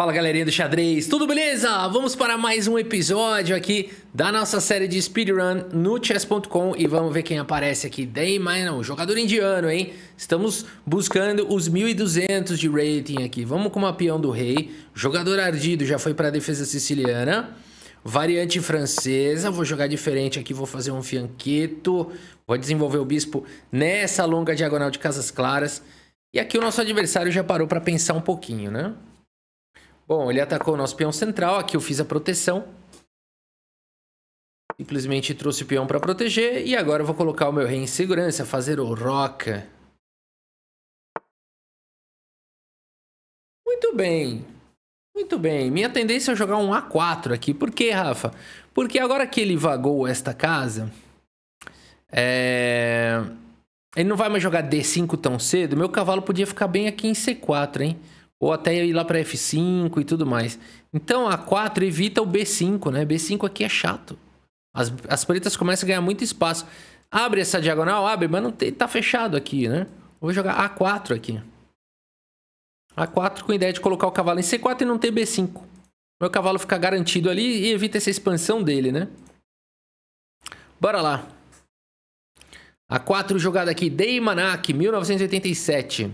Fala galerinha do xadrez, tudo beleza? Vamos para mais um episódio aqui da nossa série de speedrun no chess.com e vamos ver quem aparece aqui. Dayman, não, jogador indiano, hein? Estamos buscando os 1200 de rating aqui. Vamos com o peão do rei, jogador ardido, já foi para a defesa siciliana. Variante francesa, vou jogar diferente aqui, vou fazer um fianqueto, vou desenvolver o bispo nessa longa diagonal de casas claras. E aqui o nosso adversário já parou para pensar um pouquinho, né? Bom, ele atacou o nosso peão central. Aqui eu fiz a proteção. Simplesmente trouxe o peão para proteger. E agora eu vou colocar o meu rei em segurança, fazer o roca. Muito bem. Muito bem. Minha tendência é jogar um A4 aqui. Por quê, Rafa? Porque agora que ele vagou esta casa... É... Ele não vai mais jogar D5 tão cedo. Meu cavalo podia ficar bem aqui em C4, hein? ou até ir lá para F5 e tudo mais. Então a 4 evita o B5, né? B5 aqui é chato. As, as pretas começam a ganhar muito espaço. Abre essa diagonal, abre, mas não tem, tá fechado aqui, né? Vou jogar A4 aqui. A4 com a ideia de colocar o cavalo em C4 e não ter B5. Meu cavalo fica garantido ali e evita essa expansão dele, né? Bora lá. A4 jogada aqui, Dei 1987.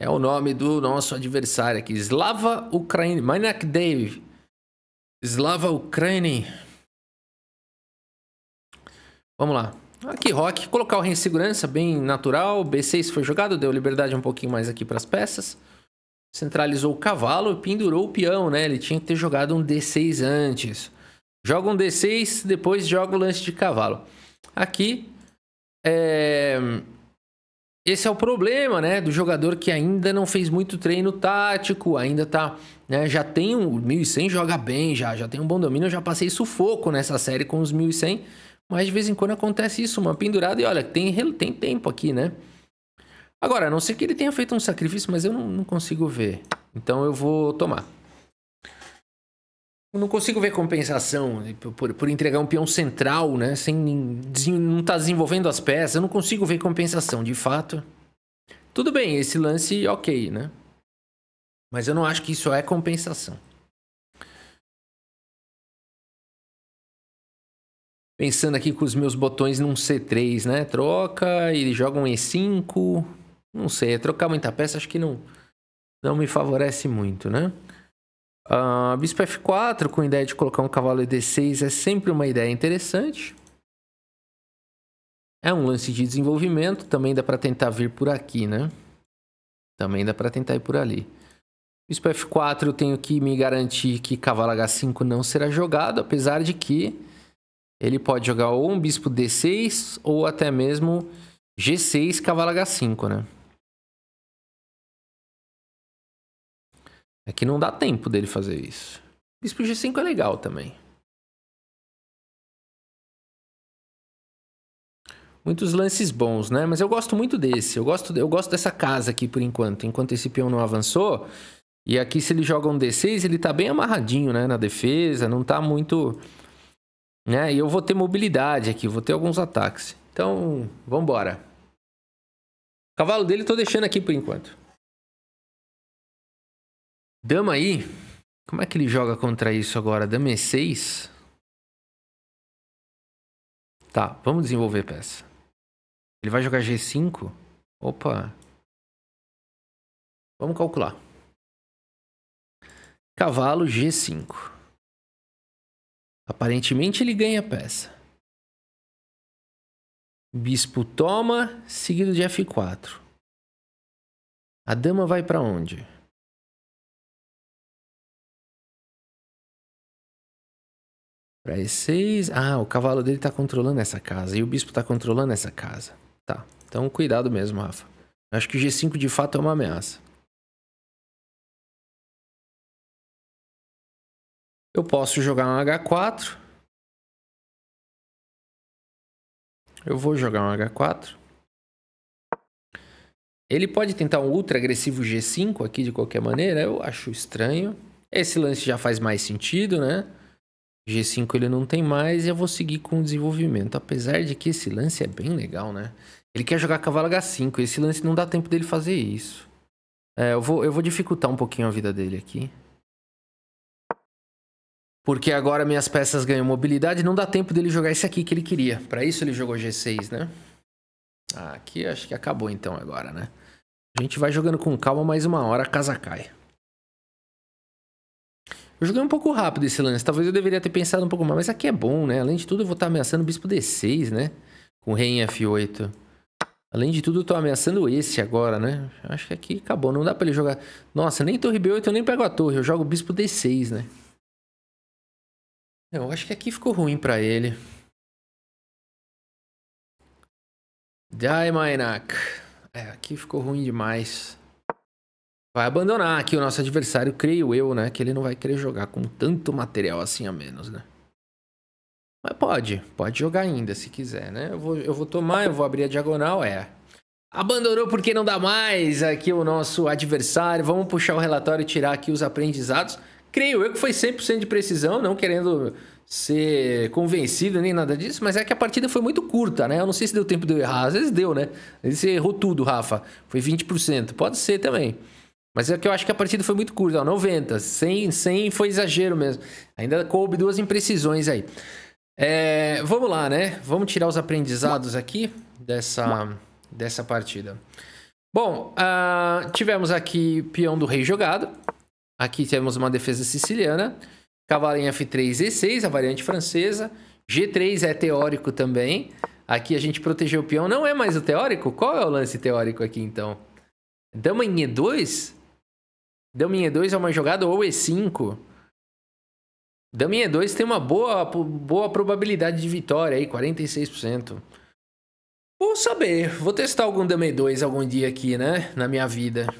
É o nome do nosso adversário aqui. Slava Ukraine. Manak Dave. Slava Ukraine. Vamos lá. Aqui, Rock. Colocar o rei em segurança, bem natural. B6 foi jogado, deu liberdade um pouquinho mais aqui para as peças. Centralizou o cavalo e pendurou o peão, né? Ele tinha que ter jogado um D6 antes. Joga um D6, depois joga o lance de cavalo. Aqui, é esse é o problema, né, do jogador que ainda não fez muito treino tático, ainda tá, né, já tem um 1100 joga bem já, já tem um bom domínio, eu já passei sufoco nessa série com os 1100, mas de vez em quando acontece isso, uma pendurada e olha, tem tem tempo aqui, né? Agora, a não ser que ele tenha feito um sacrifício, mas eu não, não consigo ver. Então eu vou tomar não consigo ver compensação né, por, por, entregar um peão central, né? Sem não tá desenvolvendo as peças. Eu não consigo ver compensação, de fato. Tudo bem, esse lance, ok, né? Mas eu não acho que isso é compensação. Pensando aqui com os meus botões num C3, né? Troca, e joga um E5. Não sei, é trocar muita peça acho que não, não me favorece muito, né? Uh, bispo F4 com ideia de colocar um cavalo E6 é sempre uma ideia interessante. É um lance de desenvolvimento, também dá para tentar vir por aqui, né? Também dá para tentar ir por ali. Bispo F4 eu tenho que me garantir que cavalo H5 não será jogado, apesar de que ele pode jogar ou um bispo D6 ou até mesmo G6 cavalo H5, né? É que não dá tempo dele fazer isso. Bispo G5 é legal também. Muitos lances bons, né? Mas eu gosto muito desse. Eu gosto, eu gosto dessa casa aqui por enquanto. Enquanto esse peão não avançou. E aqui, se ele joga um D6, ele tá bem amarradinho, né? Na defesa. Não tá muito. Né? E eu vou ter mobilidade aqui. Vou ter alguns ataques. Então, vambora. O cavalo dele eu tô deixando aqui por enquanto. Dama aí. Como é que ele joga contra isso agora? Dama E6? Tá, vamos desenvolver peça. Ele vai jogar G5? Opa. Vamos calcular. Cavalo G5. Aparentemente ele ganha peça. Bispo toma, seguido de F4. A dama vai para onde? E6. Ah, o cavalo dele tá controlando essa casa. E o bispo tá controlando essa casa. Tá. Então, cuidado mesmo, Rafa. Acho que o G5 de fato é uma ameaça. Eu posso jogar um H4. Eu vou jogar um H4. Ele pode tentar um ultra agressivo G5 aqui de qualquer maneira. Eu acho estranho. Esse lance já faz mais sentido, né? G5 ele não tem mais e eu vou seguir com o desenvolvimento. Apesar de que esse lance é bem legal, né? Ele quer jogar cavalo H5. Esse lance não dá tempo dele fazer isso. É, eu, vou, eu vou dificultar um pouquinho a vida dele aqui. Porque agora minhas peças ganham mobilidade. Não dá tempo dele jogar esse aqui que ele queria. Para isso ele jogou G6, né? Ah, aqui acho que acabou então agora, né? A gente vai jogando com calma mais uma hora, a casa cai. Eu joguei um pouco rápido esse lance, talvez eu deveria ter pensado um pouco mais, mas aqui é bom, né? Além de tudo, eu vou estar ameaçando o bispo D6, né? Com rei em F8. Além de tudo, eu tô ameaçando esse agora, né? Acho que aqui acabou, não dá pra ele jogar... Nossa, nem torre B8 eu nem pego a torre, eu jogo o bispo D6, né? Eu acho que aqui ficou ruim pra ele. Mainak. É, aqui ficou ruim demais vai abandonar aqui o nosso adversário, creio eu, né? Que ele não vai querer jogar com tanto material assim a menos, né? Mas pode, pode jogar ainda se quiser, né? Eu vou, eu vou tomar, eu vou abrir a diagonal, é. Abandonou porque não dá mais aqui o nosso adversário. Vamos puxar o relatório e tirar aqui os aprendizados. Creio eu que foi 100% de precisão, não querendo ser convencido nem nada disso, mas é que a partida foi muito curta, né? Eu não sei se deu tempo de eu errar. Às vezes deu, né? Às vezes você errou tudo, Rafa. Foi 20%. Pode ser também. Mas é que eu acho que a partida foi muito curta, ó, 90. 100, 100 foi exagero mesmo. Ainda coube duas imprecisões aí. É, vamos lá, né? Vamos tirar os aprendizados aqui dessa, dessa partida. Bom, uh, tivemos aqui peão do rei jogado. Aqui temos uma defesa siciliana. Cavalo em F3, E6, a variante francesa. G3 é teórico também. Aqui a gente protegeu o peão. Não é mais o teórico? Qual é o lance teórico aqui, então? Dama em E2? Dummy E2 é uma jogada ou E5? Dummy E2 tem uma boa, boa probabilidade de vitória aí, 46%. Vou saber, vou testar algum Dummy E2 algum dia aqui, né? Na minha vida.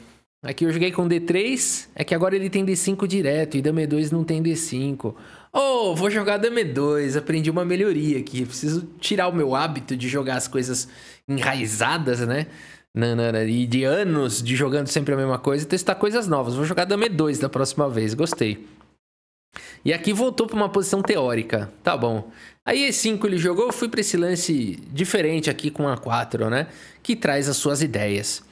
Aqui eu joguei com D3, é que agora ele tem D5 direto e e 2 não tem D5. Oh, vou jogar e 2, aprendi uma melhoria aqui. Preciso tirar o meu hábito de jogar as coisas enraizadas, né? Nanana, e de anos de jogando sempre a mesma coisa e testar coisas novas. Vou jogar Dame 2 da próxima vez, gostei. E aqui voltou para uma posição teórica, tá bom. Aí E5 ele jogou, eu fui para esse lance diferente aqui com A4, né? Que traz as suas ideias.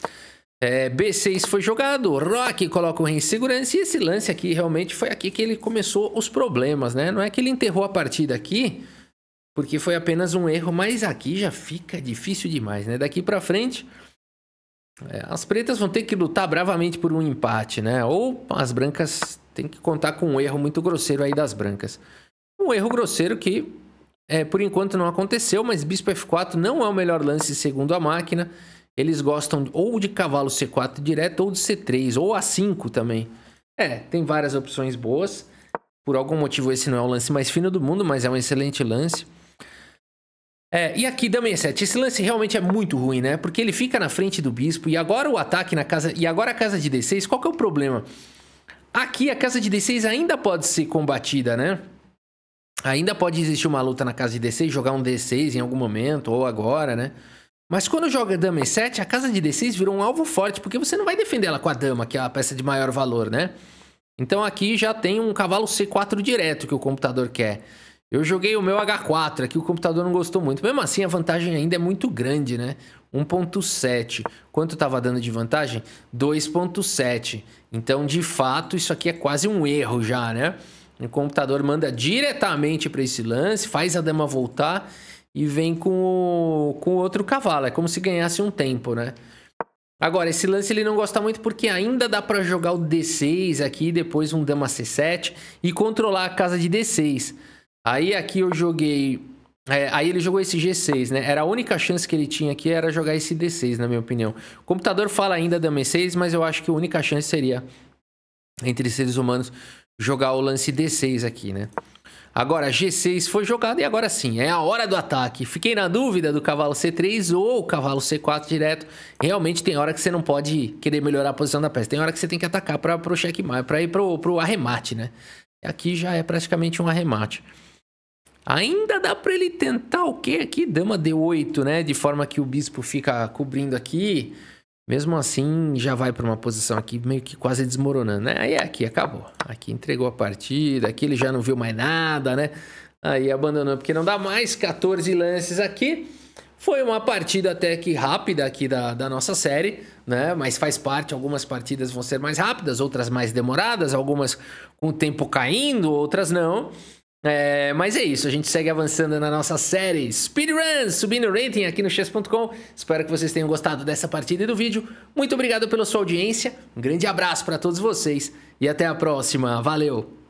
É, B6 foi jogado, Rock coloca o rei em segurança e esse lance aqui realmente foi aqui que ele começou os problemas, né? Não é que ele enterrou a partida aqui, porque foi apenas um erro, mas aqui já fica difícil demais, né? Daqui para frente é, as pretas vão ter que lutar bravamente por um empate, né? Ou as brancas têm que contar com um erro muito grosseiro aí das brancas. Um erro grosseiro que, é, por enquanto, não aconteceu, mas bispo f4 não é o melhor lance segundo a máquina. Eles gostam ou de cavalo c4 direto ou de c3, ou a5 também. É, tem várias opções boas. Por algum motivo esse não é o lance mais fino do mundo, mas é um excelente lance. É, e aqui dama e Sete, esse lance realmente é muito ruim, né? Porque ele fica na frente do bispo e agora o ataque na casa. E agora a casa de D6, qual que é o problema? Aqui a casa de D6 ainda pode ser combatida, né? Ainda pode existir uma luta na casa de D6, jogar um D6 em algum momento, ou agora, né? Mas quando joga dama E7, a casa de D6 virou um alvo forte, porque você não vai defender ela com a dama, que é a peça de maior valor, né? Então aqui já tem um cavalo C4 direto que o computador quer. Eu joguei o meu H4, aqui é o computador não gostou muito. Mesmo assim, a vantagem ainda é muito grande, né? 1.7. Quanto estava dando de vantagem? 2.7. Então, de fato, isso aqui é quase um erro já, né? O computador manda diretamente para esse lance, faz a dama voltar e vem com o, com outro cavalo. É como se ganhasse um tempo, né? Agora, esse lance ele não gosta muito porque ainda dá para jogar o D6 aqui, depois um dama C7 e controlar a casa de D6. Aí aqui eu joguei. É, aí ele jogou esse G6, né? Era a única chance que ele tinha aqui era jogar esse D6, na minha opinião. O computador fala ainda da m 6 mas eu acho que a única chance seria, entre seres humanos, jogar o lance D6 aqui, né? Agora, G6 foi jogado e agora sim, é a hora do ataque. Fiquei na dúvida do cavalo C3 ou cavalo C4 direto. Realmente tem hora que você não pode querer melhorar a posição da peça. Tem hora que você tem que atacar para o checkmate, para ir para o arremate, né? Aqui já é praticamente um arremate. Ainda dá para ele tentar o quê aqui? Dama D8, né? De forma que o bispo fica cobrindo aqui. Mesmo assim, já vai para uma posição aqui meio que quase desmoronando, né? Aí é aqui acabou. Aqui entregou a partida, aqui ele já não viu mais nada, né? Aí abandonou porque não dá mais. 14 lances aqui. Foi uma partida até que rápida aqui da, da nossa série, né? Mas faz parte, algumas partidas vão ser mais rápidas, outras mais demoradas, algumas com o tempo caindo, outras não. É, mas é isso, a gente segue avançando na nossa série Speedruns, subindo o rating aqui no chess.com. Espero que vocês tenham gostado dessa partida e do vídeo. Muito obrigado pela sua audiência, um grande abraço para todos vocês e até a próxima. Valeu!